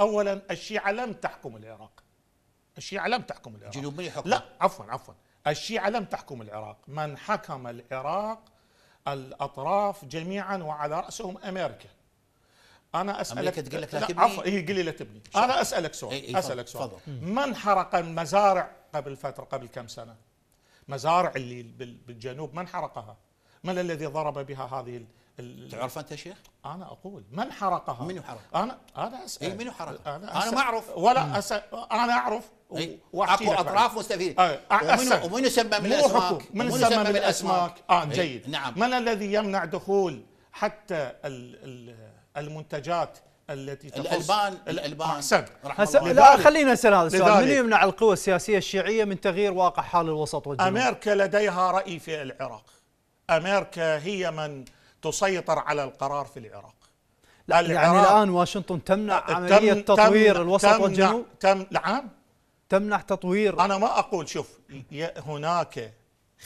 اولا الشيعه لم تحكم العراق الشيعه لم تحكم العراق الجنوبيه حكم لا عفوا عفوا الشيعه لم تحكم العراق من حكم العراق الاطراف جميعا وعلى راسهم امريكا انا اسالك امريكا تقول لك لا تبني عفوا هي إيه، قلي لا تبني انا اسالك سؤال إيه إيه اسالك سؤال فضل. من حرق المزارع قبل فتره قبل كم سنه مزارع اللي بالجنوب من حرقها من الذي ضرب بها هذه تعرف انت يا شيخ؟ انا اقول من حرقها؟ منو حرقها؟ انا انا إيه، اسال اي منو حرقها؟ انا, أسأل. انا ما اعرف ولا اسال انا اعرف إيه، اكو اطراف مستفيده ومنو أسأل. ومن يسمى من الاسماك؟ من يسمى من الاسماك؟ اه إيه، جيد نعم من الذي يمنع دخول حتى المنتجات التي تخص الالبان الالبان احسن آه، هسه لا خلينا نسال هذا السؤال من يمنع القوى السياسيه الشيعيه من تغيير واقع حال الوسط والجنوب؟ امريكا لديها راي في العراق امريكا هي من تسيطر على القرار في العراق لا يعني الآن واشنطن تمنع عملية تم تطوير تم الوسط تم والجنوب تم نعم تمنع تطوير أنا ما أقول شوف هناك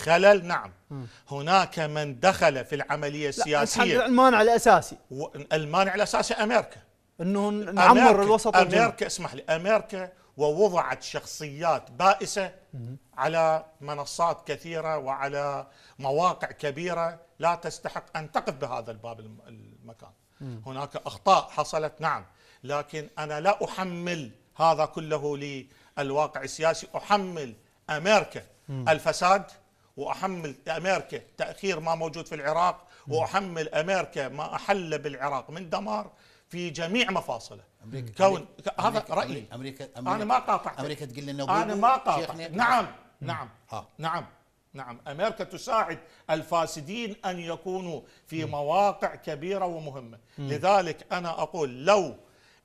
خلل نعم م. هناك من دخل في العملية السياسية لا المانع الأساسي المانع الأساسي أمريكا انه نعمر الوسط أمريكا اسمح لي أمريكا ووضعت شخصيات بائسة على منصات كثيرة وعلى مواقع كبيرة لا تستحق أن تقف بهذا الباب المكان هناك أخطاء حصلت نعم لكن أنا لا أحمل هذا كله للواقع السياسي أحمل أمريكا الفساد وأحمل أمريكا تأخير ما موجود في العراق وأحمل أمريكا ما أحل بالعراق من دمار في جميع مفاصله امريكا كون أمريكا هذا أمريكا رايي امريكا امريكا انا ما قاطعت امريكا تقول لنا انا ما قاطع نعم نعم ها. نعم نعم امريكا تساعد الفاسدين ان يكونوا في م. مواقع كبيره ومهمه م. لذلك انا اقول لو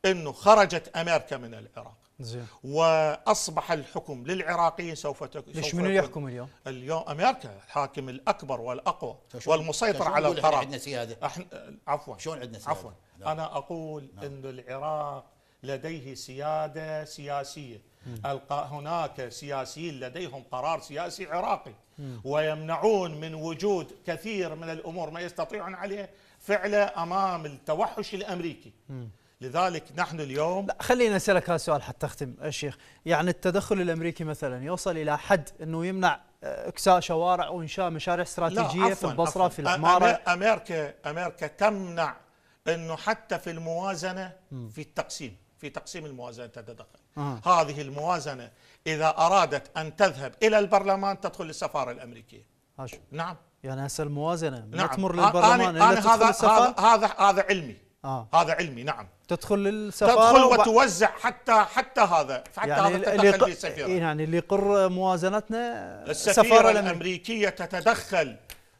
انه خرجت امريكا من العراق زين واصبح الحكم للعراقيين سوف تكون ليش منو يحكم اليوم؟ اليوم امريكا الحاكم الاكبر والاقوى والمسيطر على القرار عندنا سياده احنا عفوا شلون عندنا سياده؟ عفوا نعم. انا اقول نعم. ان العراق لديه سياده سياسيه هناك سياسيين لديهم قرار سياسي عراقي مم. ويمنعون من وجود كثير من الامور ما يستطيعون عليه فعله امام التوحش الامريكي مم. لذلك نحن اليوم لا خلينا اسالك هذا السؤال حتى اختم الشيخ، أه، يعني التدخل الامريكي مثلا يوصل الى حد انه يمنع أه، اكساء شوارع وانشاء مشاريع استراتيجيه في البصره عفواً. في العماره امريكا امريكا تمنع انه حتى في الموازنه في التقسيم في تقسيم الموازنه تتدخل آه. هذه الموازنه اذا ارادت ان تذهب الى البرلمان تدخل للسفاره الامريكيه هاشو. نعم يعني هسه الموازنه نعم. ما تمر للبرلمان آه آه آه آه هذا السفاره هذا هذا علمي آه. هذا علمي نعم تدخل السفاره تدخل وتوزع حتى حتى هذا حتى يعني هذا تتدخل في سفيرة. إيه، يعني اللي يقر موازنتنا السفاره الامريكيه تتدخل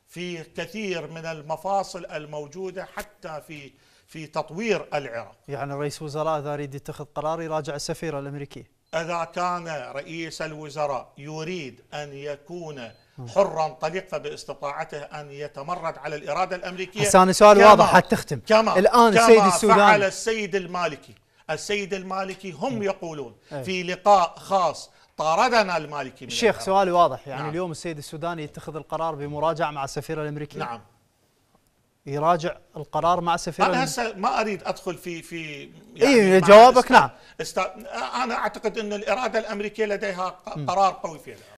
في كثير من المفاصل الموجوده حتى في في تطوير العراق يعني رئيس وزراء اذا يريد يتخذ قرار يراجع السفيره الامريكيه اذا كان رئيس الوزراء يريد ان يكون نعم. حرا طليق فباستطاعته أن يتمرد على الإرادة الأمريكية بس أنا سؤال واضح حتى تختم كما الآن كما السيد السوداني فعل السيد المالكي السيد المالكي هم نعم. يقولون في لقاء خاص طاردنا المالكي من الشيخ سؤالي واضح يعني نعم. اليوم السيد السوداني يتخذ القرار بمراجعة مع السفيرة الأمريكية نعم يراجع القرار مع سفير انا هسه ما اريد ادخل في في إيه، يعني إيه جوابك نعم انا اعتقد ان الاراده الامريكيه لديها قرار قوي فيها